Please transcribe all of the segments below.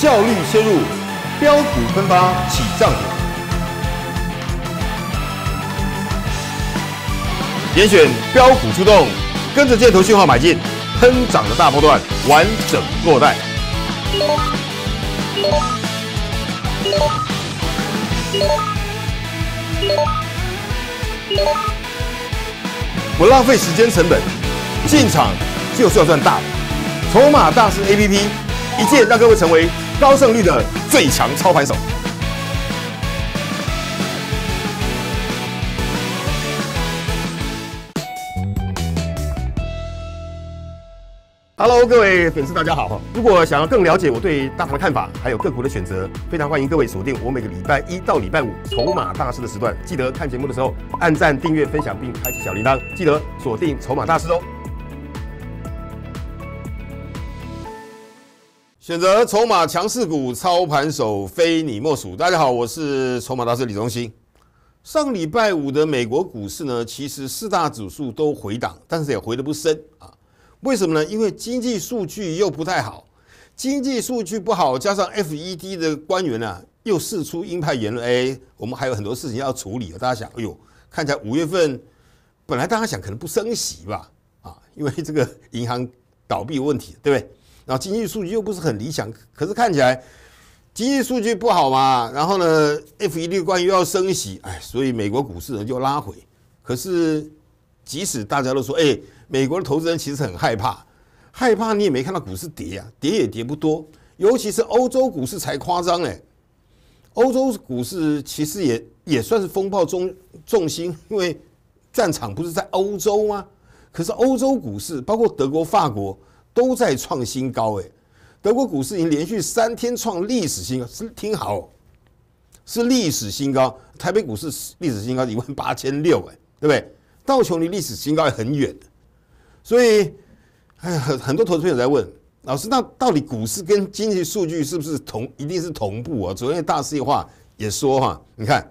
效率切入，标股分发起涨点，严选标股出动，跟着箭头讯号买进，喷涨的大波段完整落袋。不浪费时间成本，进场就是要赚大。筹码大师 APP 一键让各位成为。高胜率的最强操盘手。Hello，各位粉丝，大家好！如果想要更了解我对大盘的看法，还有个股的选择，非常欢迎各位锁定我每个礼拜一到礼拜五《筹码大师》的时段。记得看节目的时候按赞、订阅、分享，并开启小铃铛。记得锁定《筹码大师》哦。选择筹码强势股，操盘手非你莫属。大家好，我是筹码大师李忠兴。上礼拜五的美国股市呢，其实四大指数都回档，但是也回得不深啊。为什么呢？因为经济数据又不太好，经济数据不好，加上 FED 的官员呢又试出鹰派言论。哎，我们还有很多事情要处理大家想，哎呦，看起来五月份本来大家想可能不升息吧，啊，因为这个银行倒闭问题，对不对？然后经济数据又不是很理想，可是看起来经济数据不好嘛。然后呢，F 一六关于又要升息，哎，所以美国股市就拉回。可是即使大家都说，哎，美国的投资人其实很害怕，害怕你也没看到股市跌啊，跌也跌不多。尤其是欧洲股市才夸张哎，欧洲股市其实也也算是风暴中重心，因为战场不是在欧洲吗？可是欧洲股市，包括德国、法国。都在创新高哎，德国股市已经连续三天创历史新高，是挺好，是历史新高。台北股市历史新高一万八千六哎，对不对？道琼离历史新高也很远所以，哎很很多投资人也在问老师，那到底股市跟经济数据是不是同一定是同步啊？昨天大细话也说哈，你看，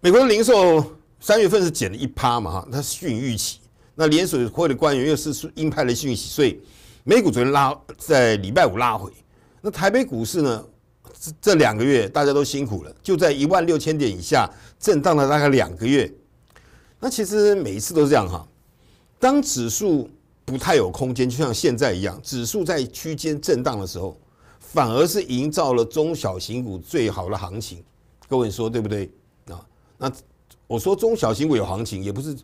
美国的零售三月份是减了一趴嘛哈，它逊预期。那联储会的官员又是鹰派的讯息，所以美股昨天拉在礼拜五拉回。那台北股市呢？这这两个月大家都辛苦了，就在一万六千点以下震荡了大概两个月。那其实每一次都是这样哈，当指数不太有空间，就像现在一样，指数在区间震荡的时候，反而是营造了中小型股最好的行情。各位说对不对？啊，那我说中小型股有行情，也不是。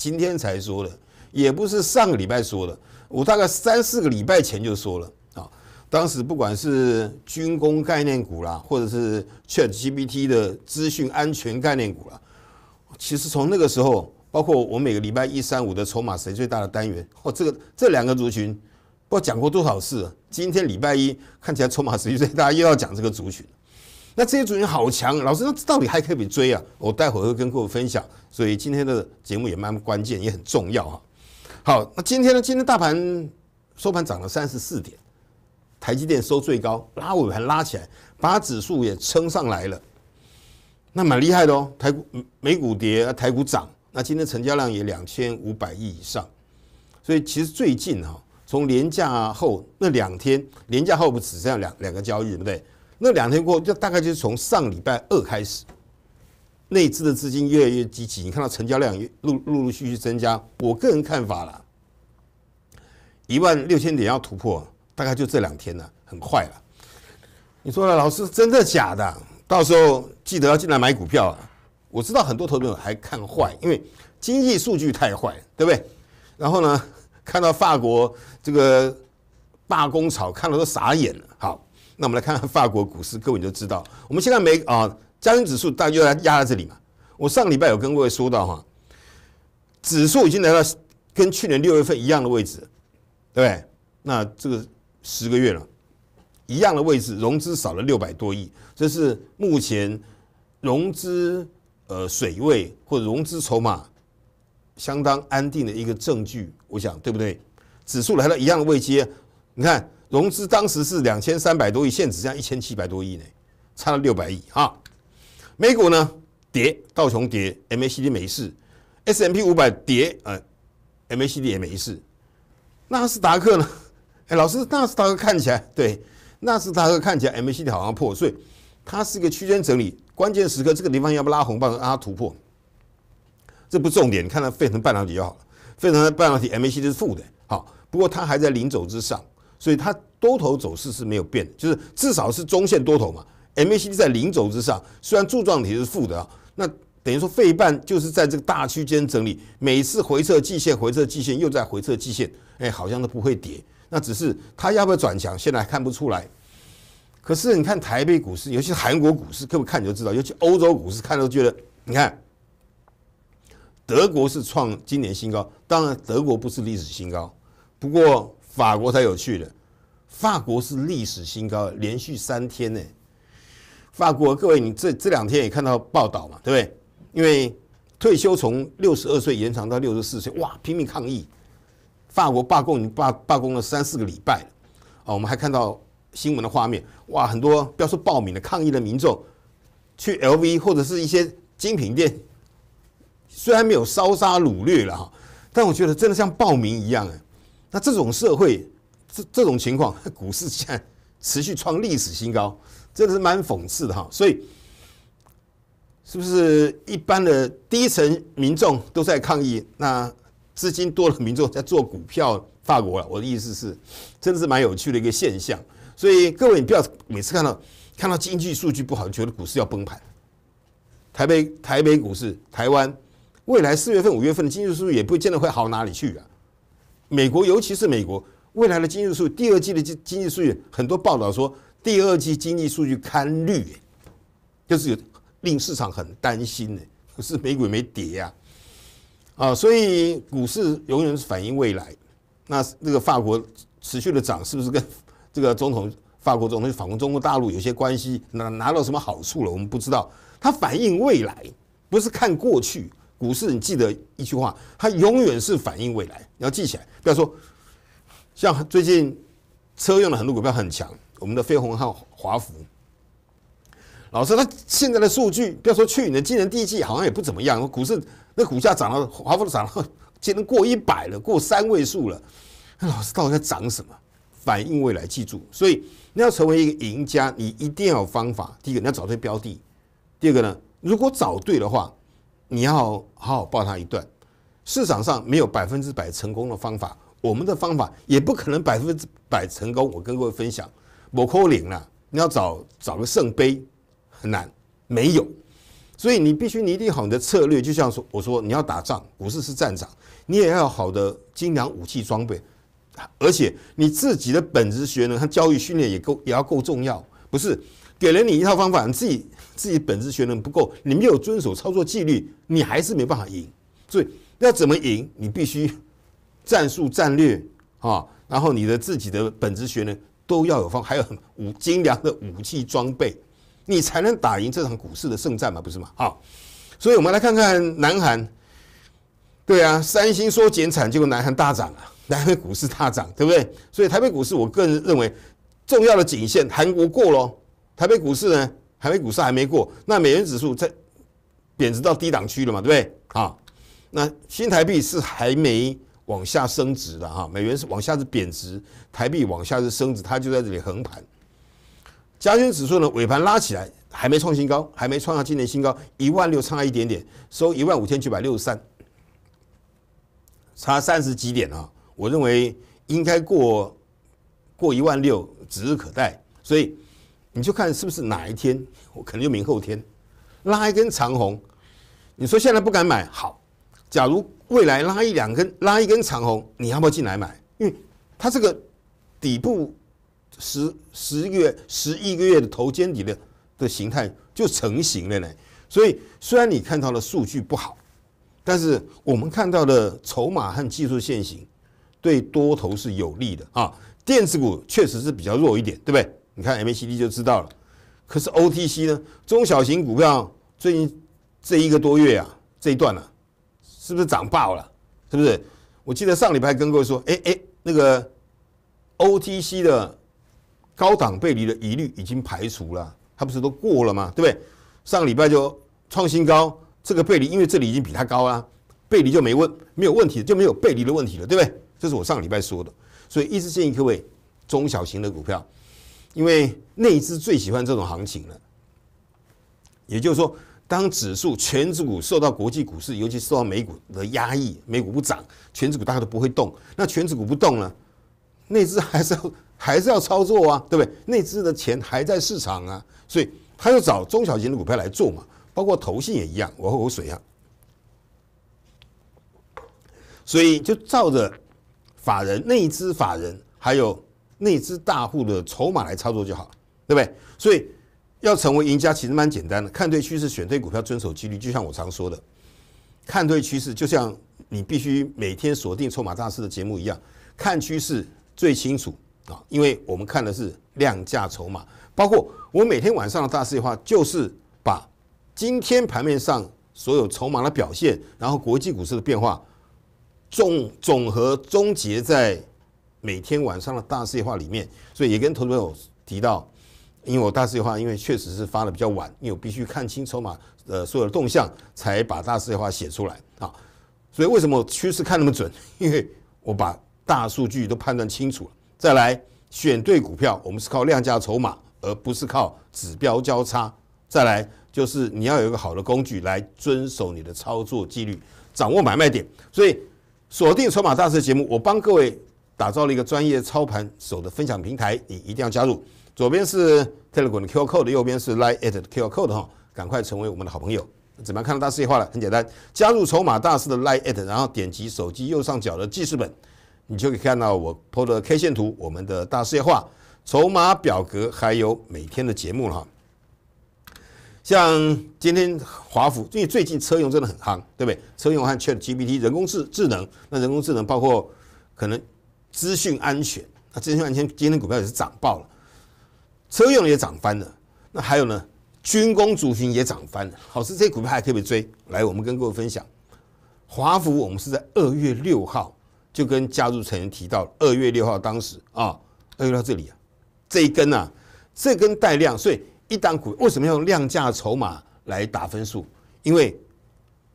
今天才说的，也不是上个礼拜说的，我大概三四个礼拜前就说了啊。当时不管是军工概念股啦，或者是 Chat GPT 的资讯安全概念股啦，其实从那个时候，包括我每个礼拜一、三、五的筹码谁最大的单元，哦，这个这两个族群，不知道讲过多少次。今天礼拜一看起来筹码谁最大，又要讲这个族群。那这些主力好强，老师，那到底还可以追啊？我待会会跟各位分享，所以今天的节目也蛮关键，也很重要啊。好，那今天呢？今天大盘收盘涨了三十四点，台积电收最高，拉尾盘拉起来，把指数也撑上来了，那蛮厉害的哦。台股美股跌，台股涨，那今天成交量也两千五百亿以上，所以其实最近哈，从年假后那两天，年假后不止这样两两个交易，对不对？那两天过后，就大概就是从上礼拜二开始，内资的资金越来越积极，你看到成交量也陆陆陆续续增加。我个人看法啦，一万六千点要突破，大概就这两天了，很快了。你说老师真的假的？到时候记得要进来买股票啊！我知道很多投资者还看坏，因为经济数据太坏，对不对？然后呢，看到法国这个罢工潮，看了都傻眼了。好。那我们来看看法国股市，各位都知道，我们现在没啊，加权指数大约压在这里嘛。我上礼拜有跟各位说到哈，指数已经来到跟去年六月份一样的位置，对不对？那这个十个月了，一样的位置，融资少了六百多亿，这是目前融资呃水位或者融资筹码相当安定的一个证据，我想对不对？指数来到一样的位阶，你看。融资当时是两千三百多亿，现只只下一千七百多亿呢，差了六百亿啊。美股呢跌，道琼跌，M A C D 没事，S M P 五百跌，呃，M A C D 也没事。纳斯达克呢？哎，老师，纳斯达克看起来对，纳斯达克看起来 M A C D 好像破碎，它是一个区间整理，关键时刻这个地方要不拉红棒让它突破，这不重点，看它费城半导体就好了，费城半导体 M A C D 是负的，好，不过它还在零轴之上。所以它多头走势是没有变的，就是至少是中线多头嘛。MACD 在零轴之上，虽然柱状体是负的啊，那等于说，费半就是在这个大区间整理，每次回撤、季线、回撤、季线又在回撤、季线，哎，好像都不会跌。那只是它要不要转强，现在还看不出来。可是你看台北股市，尤其是韩国股市，各位看你就知道；，尤其欧洲股市，看都觉得，你看德国是创今年新高，当然德国不是历史新高，不过。法国才有趣的，法国是历史新高，连续三天呢。法国各位，你这这两天也看到报道嘛，对不对？因为退休从六十二岁延长到六十四岁，哇，拼命抗议。法国罢工，你罢罢工了三四个礼拜了啊！我们还看到新闻的画面，哇，很多要示报名的抗议的民众去 LV 或者是一些精品店，虽然没有烧杀掳掠了哈，但我觉得真的像报名一样哎。那这种社会，这这种情况，股市现在持续创历史新高，真的是蛮讽刺的哈。所以，是不是一般的低层民众都在抗议？那资金多的民众在做股票大国了。我的意思是，真的是蛮有趣的一个现象。所以，各位你不要每次看到看到经济数据不好，觉得股市要崩盘。台北、台北股市、台湾未来四月份、五月份的经济数据也不见得会好哪里去啊。美国，尤其是美国未来的经济数据，第二季的经经济数据，很多报道说第二季经济数据堪虑，就是有令市场很担心的。可是美股没跌呀，啊，所以股市永远是反映未来。那那个法国持续的涨，是不是跟这个总统法国总统访问中国大陆有些关系？拿拿到什么好处了？我们不知道。它反映未来，不是看过去。股市，你记得一句话，它永远是反映未来，你要记起来。不要说像最近车用的很多股票很强，我们的飞鸿和华孚。老师，他现在的数据，不要说去年、今年第一季好像也不怎么样。股市那股价涨了，华孚涨了，今年过一百了，过三位数了。老师，到底在涨什么？反映未来，记住。所以你要成为一个赢家，你一定要有方法。第一个，你要找对标的；第二个呢，如果找对的话。你要好好抱他一段。市场上没有百分之百成功的方法，我们的方法也不可能百分之百成功。我跟各位分享，某扣领了，你要找找个圣杯，很难，没有，所以你必须拟定好你的策略。就像说，我说你要打仗，股市是战场，你也要好的精良武器装备，而且你自己的本职学呢，和教育训练也够，也要够重要。不是给了你一套方法，你自己。自己本质学能不够，你没有遵守操作纪律，你还是没办法赢。所以要怎么赢？你必须战术战略啊，然后你的自己的本质学能都要有方，还有武精良的武器装备，你才能打赢这场股市的胜战嘛，不是嘛？好，所以我们来看看南韩，对啊，三星说减产，结果南韩大涨啊，南韩股市大涨，对不对？所以台北股市，我个人认为重要的警线，韩国过咯。台北股市呢？海外股市还没过，那美元指数在贬值到低档区了嘛？对不对？啊，那新台币是还没往下升值的哈，美元是往下是贬值，台币往下是升值，它就在这里横盘。加权指数呢，尾盘拉起来，还没创新高，还没创下今年新高，一万六差一点点，收一万五千九百六十三，差三十几点啊？我认为应该过过一万六，指日可待，所以。你就看是不是哪一天，我可能就明后天拉一根长虹。你说现在不敢买，好。假如未来拉一两根，拉一根长虹，你要不要进来买？因为它这个底部十十月十一个月的头肩底的的形态就成型了呢。所以虽然你看到的数据不好，但是我们看到的筹码和技术线行对多头是有利的啊。电子股确实是比较弱一点，对不对？你看 MACD 就知道了，可是 OTC 呢？中小型股票最近这一个多月啊，这一段啊，是不是涨爆了？是不是？我记得上礼拜跟各位说，哎哎，那个 OTC 的高档背离的疑虑已经排除了，它不是都过了吗？对不对？上个礼拜就创新高，这个背离，因为这里已经比它高了，背离就没问，没有问题，就没有背离的问题了，对不对？这是我上个礼拜说的，所以一直建议各位中小型的股票。因为内资最喜欢这种行情了，也就是说，当指数、全指股受到国际股市，尤其受到美股的压抑，美股不涨，全指股大家都不会动，那全指股不动了，内资还是要 还是要操作啊，对不对？内资的钱还在市场啊，所以他要找中小型的股票来做嘛，包括投信也一样，我喝口水啊，所以就照着法人、内资法人还有。那只大户的筹码来操作就好，对不对？所以要成为赢家，其实蛮简单的，看对趋势，选对股票，遵守纪律。就像我常说的，看对趋势，就像你必须每天锁定《筹码大师》的节目一样，看趋势最清楚啊，因为我们看的是量价筹码，包括我每天晚上的大师的话，就是把今天盘面上所有筹码的表现，然后国际股市的变化，总总和终结在。每天晚上的大事业化里面，所以也跟投资朋友提到，因为我大事业化，因为确实是发的比较晚，因为我必须看清筹码呃所有的动向，才把大事业化写出来啊。所以为什么趋势看那么准？因为我把大数据都判断清楚了，再来选对股票，我们是靠量价筹码，而不是靠指标交叉。再来就是你要有一个好的工具来遵守你的操作纪律，掌握买卖点。所以锁定筹码大师节目，我帮各位。打造了一个专业操盘手的分享平台，你一定要加入。左边是 Telegram 的 Qr Code，右边是 Line at 的 Qr Code 哈，赶快成为我们的好朋友。怎么样看到大事业化了？很简单，加入筹码大师的 Line at，然后点击手机右上角的记事本，你就可以看到我 PO 的 K 线图、我们的大事业化筹码表格，还有每天的节目了哈。像今天华府，因为最近车用真的很夯，对不对？车用和 Chat GPT 人工智能，那人工智能包括可能。资讯安全，那资讯安全，今天股票也是涨爆了，车用也涨翻了，那还有呢，军工主群也涨翻了，好，是这股票还可以追。来，我们跟各位分享，华孚，我们是在二月六号就跟加入成员提到，二月六号当时啊，二月六号这里啊，这一根啊，这根带量，所以一旦股为什么要用量价筹码来打分数？因为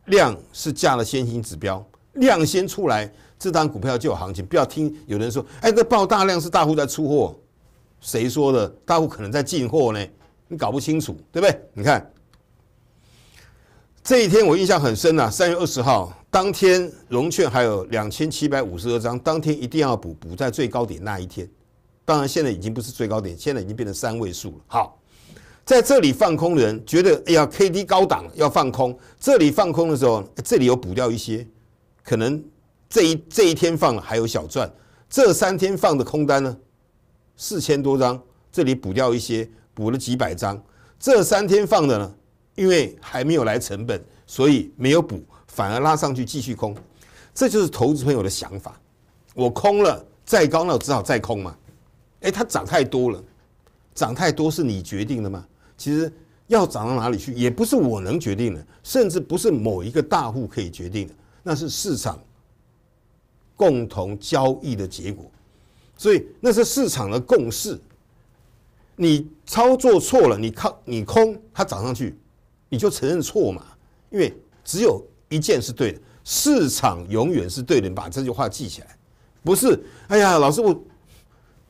量是价的先行指标，量先出来。这单股票就有行情，不要听有人说：“哎，这爆大量是大户在出货。”谁说的？大户可能在进货呢？你搞不清楚，对不对？你看，这一天我印象很深啊。三月二十号当天，融券还有两千七百五十二张，当天一定要补，补在最高点那一天。当然，现在已经不是最高点，现在已经变成三位数了。好，在这里放空的人觉得：“哎呀，K D 高档要放空。”这里放空的时候，这里有补掉一些，可能。这一这一天放了还有小赚，这三天放的空单呢，四千多张，这里补掉一些，补了几百张。这三天放的呢，因为还没有来成本，所以没有补，反而拉上去继续空。这就是投资朋友的想法，我空了再高那我只好再空嘛。哎，它涨太多了，涨太多是你决定的吗？其实要涨到哪里去也不是我能决定的，甚至不是某一个大户可以决定的，那是市场。共同交易的结果，所以那是市场的共识。你操作错了，你靠你空它涨上去，你就承认错嘛。因为只有一件是对的，市场永远是对的。你把这句话记起来，不是哎呀，老师我，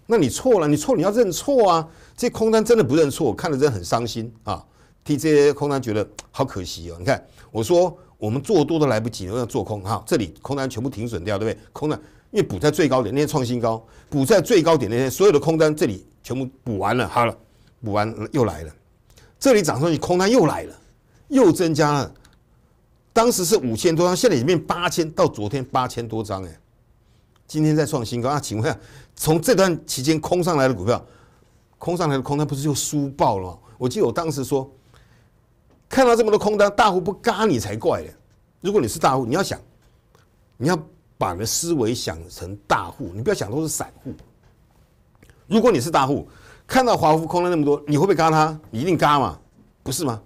那你错了，你错你要认错啊。这空单真的不认错，我看了真的很伤心啊。TJ 空单觉得好可惜哦。你看我说。我们做多都来不及，要做空哈。这里空单全部停损掉，对不对？空单，因为补在最高点，那些创新高，补在最高点那些所有的空单，这里全部补完了。好了，补完又来了，这里涨上去，空单又来了，又增加了。当时是五千多张，现在已面八千到昨天八千多张哎，今天再创新高。那请问，从这段期间空上来的股票，空上来的空单不是就输爆了？我记得我当时说。看到这么多空单，大户不嘎你才怪呢。如果你是大户，你要想，你要把你的思维想成大户，你不要想都是散户。如果你是大户，看到华富空单那么多，你会不会嘎他？你一定嘎嘛，不是吗？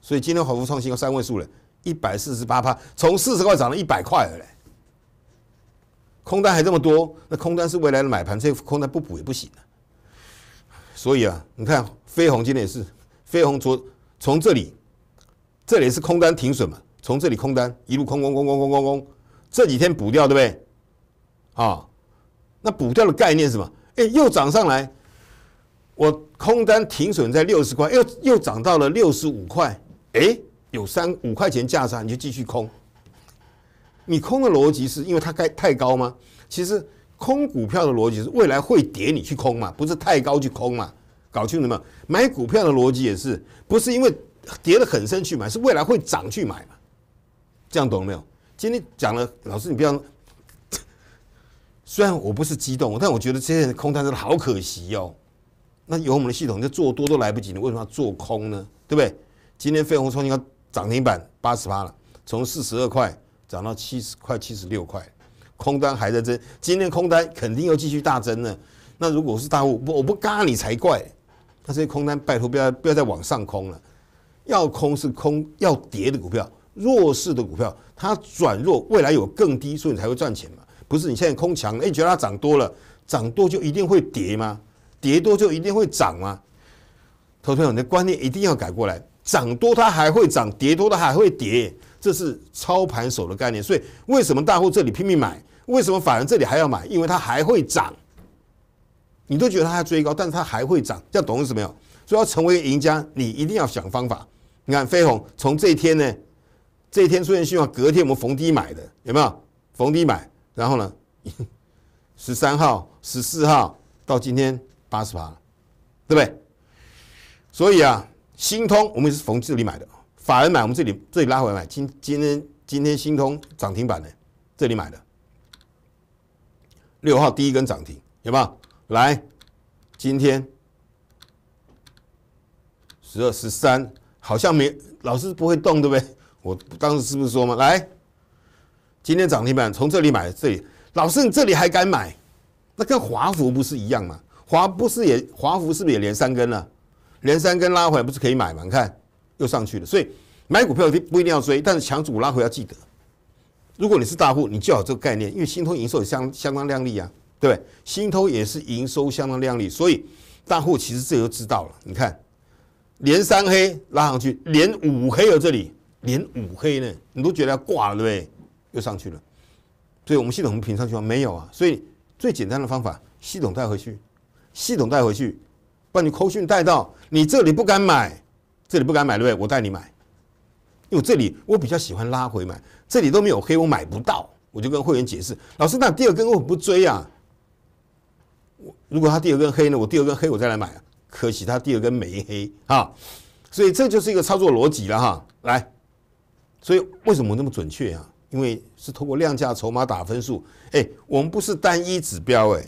所以今天华富创新有三位数了，一百四十八趴，从四十块涨到一百块了。空单还这么多，那空单是未来的买盘，这空单不补也不行啊。所以啊，你看飞鸿今天也是，飞鸿昨从这里。这里是空单停损嘛？从这里空单一路空空空空空空空，这几天补掉对不对？啊，那补掉的概念是什么？哎，又涨上来，我空单停损在六十块，又又涨到了六十五块，哎，有三五块钱价差你就继续空。你空的逻辑是因为它该太高吗？其实空股票的逻辑是未来会跌，你去空嘛，不是太高去空嘛，搞清楚没有？买股票的逻辑也是不是因为？跌得很深去买，是未来会涨去买嘛？这样懂了没有？今天讲了，老师你不要。虽然我不是激动，但我觉得这些空单真的好可惜哦。那有我们的系统，就做多都来不及，你为什么做空呢？对不对？今天飞鸿创新要涨停板八十八了，从四十二块涨到七十块七十六块，空单还在增，今天空单肯定又继续大增呢。那如果是大户，我不嘎你才怪。那些空单，拜托不要不要再往上空了。要空是空，要跌的股票，弱势的股票，它转弱未来有更低，所以你才会赚钱嘛？不是你现在空强，哎，觉得它涨多了，涨多就一定会跌吗？跌多就一定会涨吗？投资你的观念一定要改过来，涨多它还会涨，跌多它还会跌，这是操盘手的概念。所以为什么大户这里拼命买？为什么反而这里还要买？因为它还会涨。你都觉得它追高，但是它还会涨，这样懂意思没有？所以要成为赢家，你一定要想方法。你看飞鸿从这一天呢，这一天出现信号，隔天我们逢低买的有没有？逢低买，然后呢，十三号、十四号到今天八十八，对不对？所以啊，新通我们也是逢这里买的，法人买我们这里这里拉回来买，今今天今天新通涨停板呢，这里买的，六号第一根涨停有没有？来，今天十二十三。好像没老师不会动，对不对？我当时是不是说嘛？来，今天涨停板从这里买，这里老师你这里还敢买？那跟华孚不是一样吗？华不是也华孚是不是也连三根了？连三根拉回来不是可以买吗？你看又上去了，所以买股票不一定要追，但是强主拉回要记得。如果你是大户，你最好这个概念，因为新通营收也相相当靓丽啊，对不对？新通也是营收相当靓丽，所以大户其实这就知道了，你看。连三黑拉上去，连五黑了这里，连五黑呢，你都觉得要挂了对不对？又上去了，所以我们系统平评上去吗？没有啊，所以最简单的方法，系统带回去，系统带回去，把你扣讯带到，你这里不敢买，这里不敢买对不对？我带你买，因为这里我比较喜欢拉回买，这里都没有黑我买不到，我就跟会员解释，老师那第二根我不追啊，我如果他第二根黑呢，我第二根黑我再来买啊。可惜它第二根没黑哈，所以这就是一个操作逻辑了哈。来，所以为什么那么准确啊？因为是透过量价筹码打分数。哎，我们不是单一指标哎，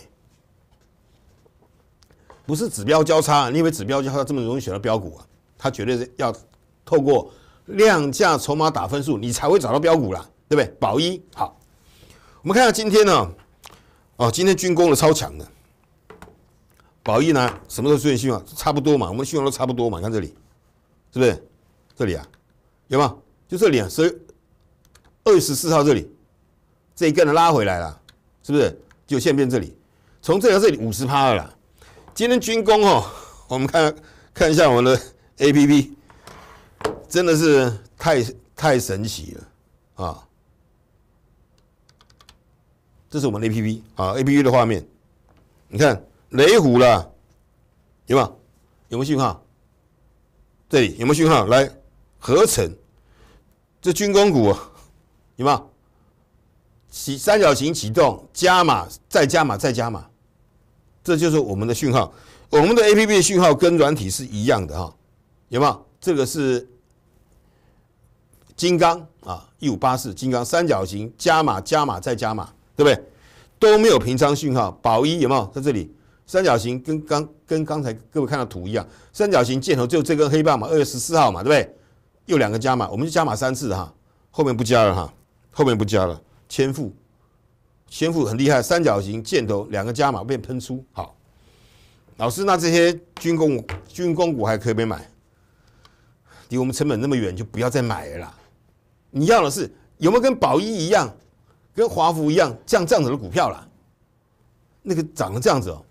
不是指标交叉。你以为指标交叉这么容易选到标股啊？它绝对是要透过量价筹码打分数，你才会找到标股了，对不对？宝一好，我们看下今天呢，哦，今天军工的超强的。宝益呢？什么时候出现信号？差不多嘛，我们信号都差不多嘛。看这里，是不是？这里啊，有吗？就这里啊，十二十四号这里，这一根拉回来了，是不是？就现变这里，从这里这里五十趴了。今天军工哦，我们看看一下我们的 A P P，真的是太太神奇了啊！这是我们 A P P 啊 A P P 的画面，你看。雷虎了，有没有？有没有讯号？这里有没有讯号？来合成，这军工股有没有？起三角形启动，加码再加码再加码，这就是我们的讯号。我们的 A P P 讯号跟软体是一样的哈，有没有？这个是金刚啊，一五八四金刚三角形加码加码再加码，对不对？都没有平仓讯号，宝一有没有在这里？三角形跟刚跟刚才各位看到图一样，三角形箭头就这根黑棒嘛，二月十四号嘛，对不对？又两个加码，我们就加码三次哈，后面不加了哈，后面不加了。千富，千富很厉害，三角形箭头两个加码变喷出。好，老师，那这些军工军工股还可以不可以买？离我们成本那么远，就不要再买了。你要的是有没有跟宝一一样，跟华福一样降这样子的股票了？那个涨成这样子哦。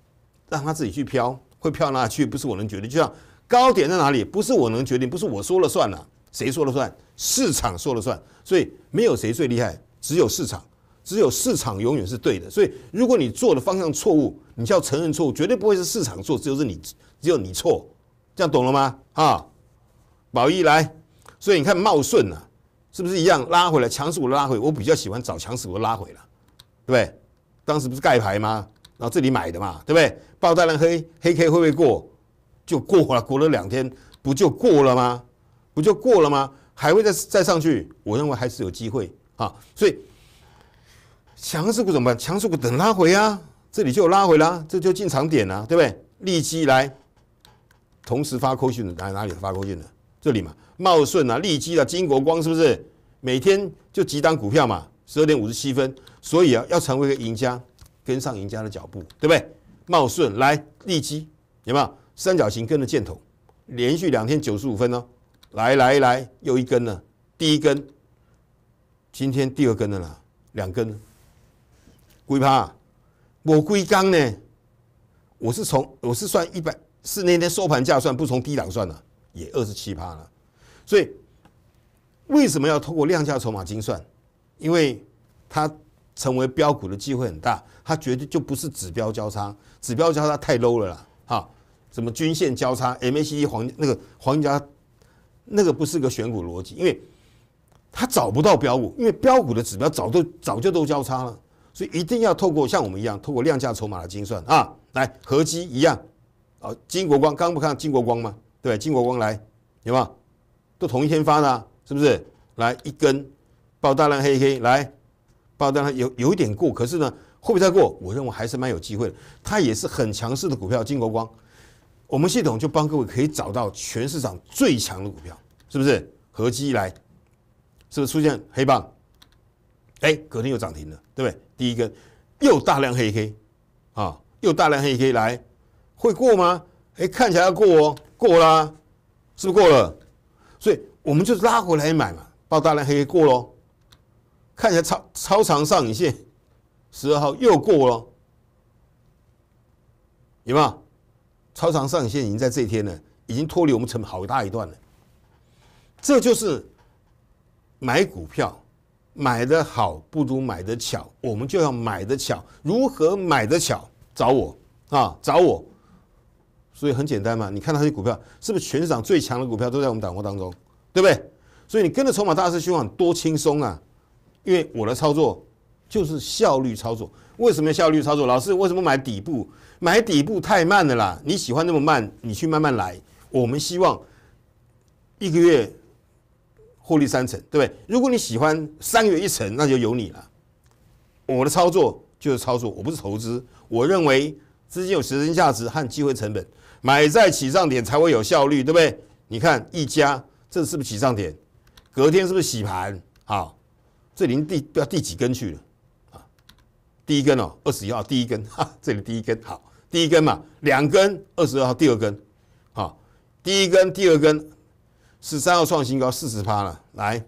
让他自己去飘，会飘哪去不是我能决定。就像高点在哪里，不是我能决定，不是我说了算了，谁说了算？市场说了算。所以没有谁最厉害，只有市场，只有市场永远是对的。所以如果你做的方向错误，你就要承认错误，绝对不会是市场做有是你只有你错。这样懂了吗？啊，宝一来，所以你看茂顺啊，是不是一样拉回来？强势股拉回，我比较喜欢找强势股拉回了，对不对？当时不是盖牌吗？然后这里买的嘛，对不对？爆大量黑黑 K 会不会过？就过了，过了两天不就过了吗？不就过了吗？还会再再上去？我认为还是有机会啊！所以强势股怎么办？强势股等拉回啊！这里就拉回啦，这就进场点啊，对不对？利基来，同时发勾线的哪哪里发勾线的？这里嘛，茂顺啊，利基啊，金国光是不是？每天就几档股票嘛，十二点五十七分，所以啊，要成为个赢家，跟上赢家的脚步，对不对？茂顺来利基有没有三角形根的箭头？连续两天九十五分哦，来来来又一根呢，第一根，今天第二根了啦，两根。龟趴，我龟刚呢，我是从我是算一百是那天收盘价算，不从低档算呢，也二十七趴了。所以为什么要透过量价筹码精算？因为它。成为标股的机会很大，它绝对就不是指标交叉，指标交叉太 low 了啦，哈，什么均线交叉、MACD 黄那个黄家那个不是个选股逻辑，因为它找不到标股，因为标股的指标早都早就都交叉了，所以一定要透过像我们一样，透过量价筹码的精算啊，来合基一样，哦，金国光刚不看金国光吗？对，金国光来有有？都同一天发的，是不是？来一根爆大量黑黑来。当然有有一点过，可是呢会不会再过？我认为还是蛮有机会的。它也是很强势的股票，金国光，我们系统就帮各位可以找到全市场最强的股票，是不是？合计来是不是出现黑棒？哎，隔天又涨停了，对不对？第一根又大量黑黑，啊，又大量黑黑来，会过吗？哎，看起来要过哦，过啦，是不是过了，所以我们就拉回来买嘛，爆大量黑黑过喽。看一下超超长上影线，十二号又过了，有没有？超长上影线已经在这一天了，已经脱离我们成本好大一段了。这就是买股票，买的好不如买的巧，我们就要买的巧。如何买的巧？找我啊，找我！所以很简单嘛，你看那些股票是不是全市场最强的股票都在我们掌握当中，对不对？所以你跟着筹码大师兄玩，多轻松啊！因为我的操作就是效率操作。为什么效率操作？老师，为什么买底部？买底部太慢了啦！你喜欢那么慢，你去慢慢来。我们希望一个月获利三成，对不对？如果你喜欢三个月一成，那就有你了。我的操作就是操作，我不是投资。我认为资金有时间价值和机会成本，买在起涨点才会有效率，对不对？你看一家，这是不是起涨点？隔天是不是洗盘？好。这里第不要第几根去了啊？第一根哦，二十一号第一根，哈，这里第一根好，第一根嘛，两根二十二号第二根，好，第一根第二根十三号创新高四十趴了，来，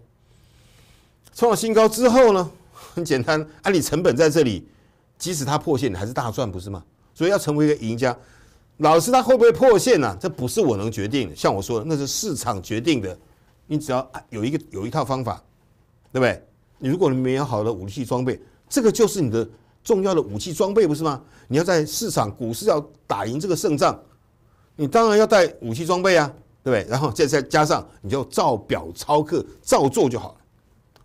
创了新高之后呢，很简单，按理成本在这里，即使它破线，你还是大赚不是吗？所以要成为一个赢家，老师他会不会破线呢？这不是我能决定的，像我说的，那是市场决定的，你只要有一个有一套方法，对不对？如果你没有好的武器装备，这个就是你的重要的武器装备，不是吗？你要在市场股市要打赢这个胜仗，你当然要带武器装备啊，对不对？然后再再加上你就照表操课，照做就好了。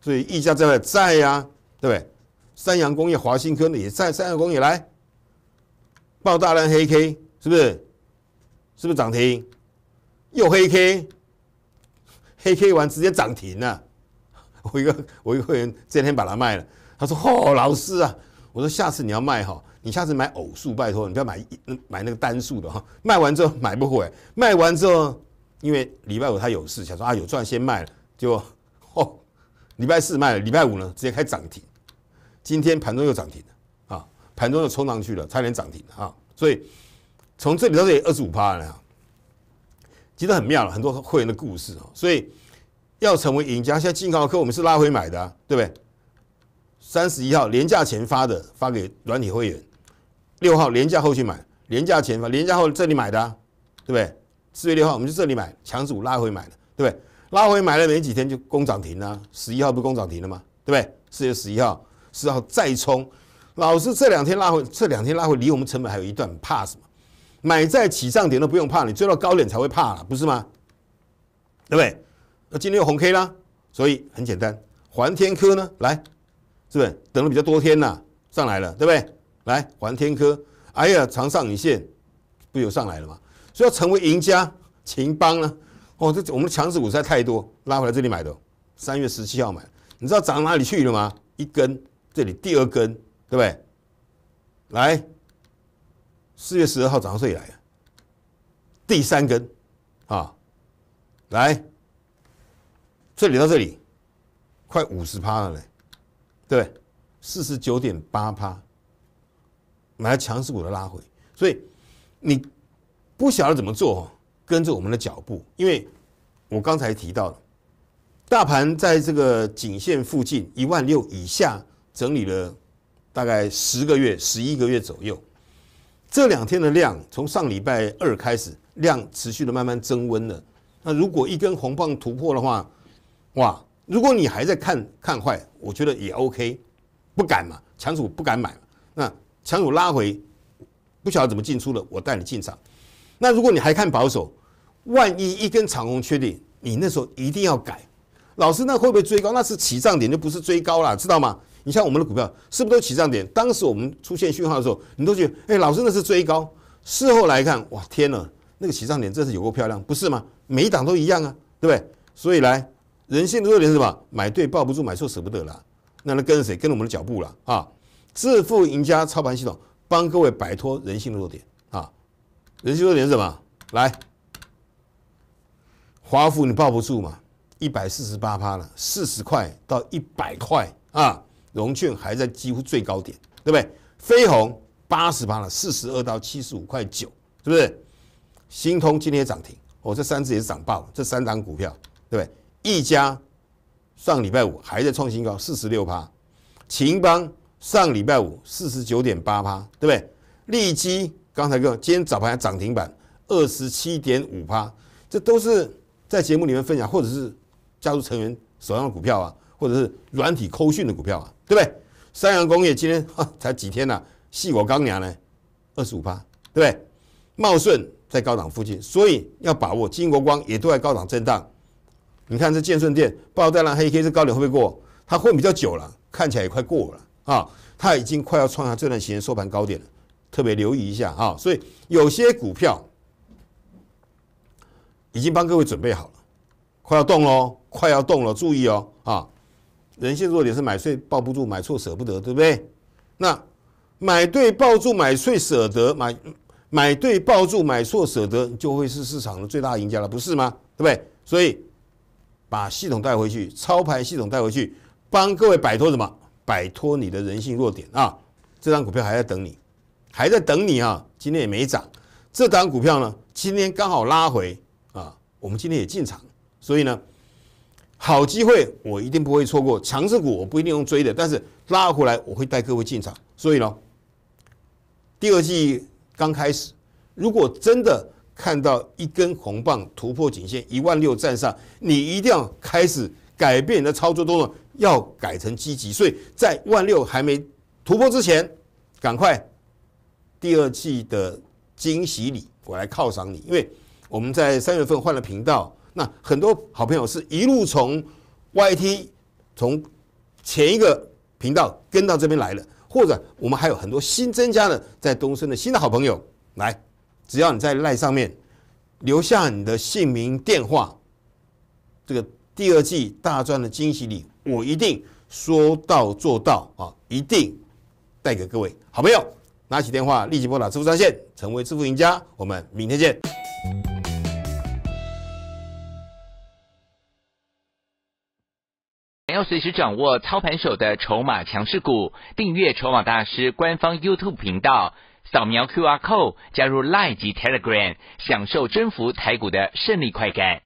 所以亿嘉在在呀，对不对？三洋工业、华新科也在，三洋工业来报大量黑 K，是不是？是不是涨停？又黑 K，黑 K 完直接涨停了。我一个我一个会员，这天把它卖了。他说：“嚯，老师啊！”我说：“下次你要卖哈，你下次买偶数，拜托你不要买买那个单数的哈。卖完之后买不回，卖完之后，因为礼拜五他有事，想说啊有赚先卖了，就嚯，礼拜四卖了，礼拜五呢直接开涨停，今天盘中又涨停了啊，盘中又冲上去了，差点涨停啊。所以从这里到这里二十五趴了其实很妙了，很多会员的故事哦，所以。”要成为赢家，现在进号科我们是拉回买的，对不对？三十一号廉价前发的，发给软体会员；六号廉价后去买，廉价前发，廉价后这里买的，对不对？四月六号，我们就这里买，强主拉回买的，对不对？拉回买了没几天就攻涨停了，十一号不攻涨停了吗？对不对？四月十一号，十号再冲，老师这两天拉回，这两天拉回离我们成本还有一段，怕什么？买在起涨点都不用怕，你追到高点才会怕了，不是吗？对不对？那今天又红 K 啦，所以很简单，环天科呢，来，是不是等了比较多天啦，上来了，对不对？来，环天科，哎呀，长上影线，不有上来了吗？所以要成为赢家，秦邦呢，哦，这我们的强势股实在太多，拉回来这里买的，三月十七号买，你知道涨哪里去了吗？一根，这里第二根，对不对？来，四月十二号涨到这里来的，第三根，啊，来。这里到这里，快五十趴了嘞，对，四十九点八趴，买了强势股的拉回，所以你不晓得怎么做，跟着我们的脚步，因为我刚才提到，大盘在这个颈线附近一万六以下整理了大概十个月、十一个月左右，这两天的量从上礼拜二开始量持续的慢慢增温了，那如果一根红棒突破的话，哇！如果你还在看看坏，我觉得也 OK，不敢嘛，强主不敢买嘛。那强主拉回，不晓得怎么进出的，我带你进场。那如果你还看保守，万一一根长红确定，你那时候一定要改。老师，那会不会追高？那是起涨点，就不是追高了，知道吗？你像我们的股票，是不是都起涨点？当时我们出现讯号的时候，你都觉得，哎，老师那是追高。事后来看，哇，天哪，那个起涨点真是有够漂亮，不是吗？每一档都一样啊，对不对？所以来。人性的弱点是什么？买对抱不住，买错舍不得了。那他跟着谁？跟着我们的脚步了啊！致富赢家操盘系统帮各位摆脱人性的弱点啊！人性弱点是什么？来，华富你抱不住嘛？一百四十八趴了，四十块到一百块啊！融券还在几乎最高点，对不对？飞鸿八十趴了，四十二到七十五块九，是不是？新通今天涨停哦，这三只也是涨爆，了，这三档股票，对不对？一家上礼拜五还在创新高，四十六趴。秦邦上礼拜五四十九点八趴，对不对？利基刚才看，今天早盘涨停板，二十七点五趴，这都是在节目里面分享，或者是家族成员手上的股票啊，或者是软体科讯的股票啊，对不对？三洋工业今天才几天啊？细我刚凉呢，二十五趴，对不对？茂顺在高档附近，所以要把握金国光也都在高档震荡。你看这建顺店爆带了黑 K，这高点会不会过？它混比较久了，看起来也快过了啊！它已经快要创下这段时间收盘高点了，特别留意一下啊！所以有些股票已经帮各位准备好了，快要动喽，快要动了，注意哦啊！人性弱点是买对抱不住，买错舍不得，对不对？那买对抱住，买对舍得，买买对抱住，买错舍得，就会是市场的最大赢家了，不是吗？对不对？所以。把系统带回去，操盘系统带回去，帮各位摆脱什么？摆脱你的人性弱点啊！这张股票还在等你，还在等你啊！今天也没涨，这单股票呢，今天刚好拉回啊，我们今天也进场，所以呢，好机会我一定不会错过。强势股我不一定用追的，但是拉回来我会带各位进场，所以呢，第二季刚开始，如果真的。看到一根红棒突破颈线一万六站上，你一定要开始改变你的操作动作，要改成积极。所以，在万六还没突破之前，赶快第二季的惊喜礼，我来犒赏你。因为我们在三月份换了频道，那很多好朋友是一路从 Y T 从前一个频道跟到这边来了，或者我们还有很多新增加的在东升的新的好朋友来。只要你在赖上面留下你的姓名电话，这个第二季大赚的惊喜礼，我一定说到做到啊！一定带给各位好朋友。拿起电话立即拨打支付专线，成为支付赢家。我们明天见。想要随时掌握操盘手的筹码强势股，订阅《筹码大师》官方 YouTube 频道。扫描 QR Code 加入 Line 及 Telegram，享受征服台股的胜利快感。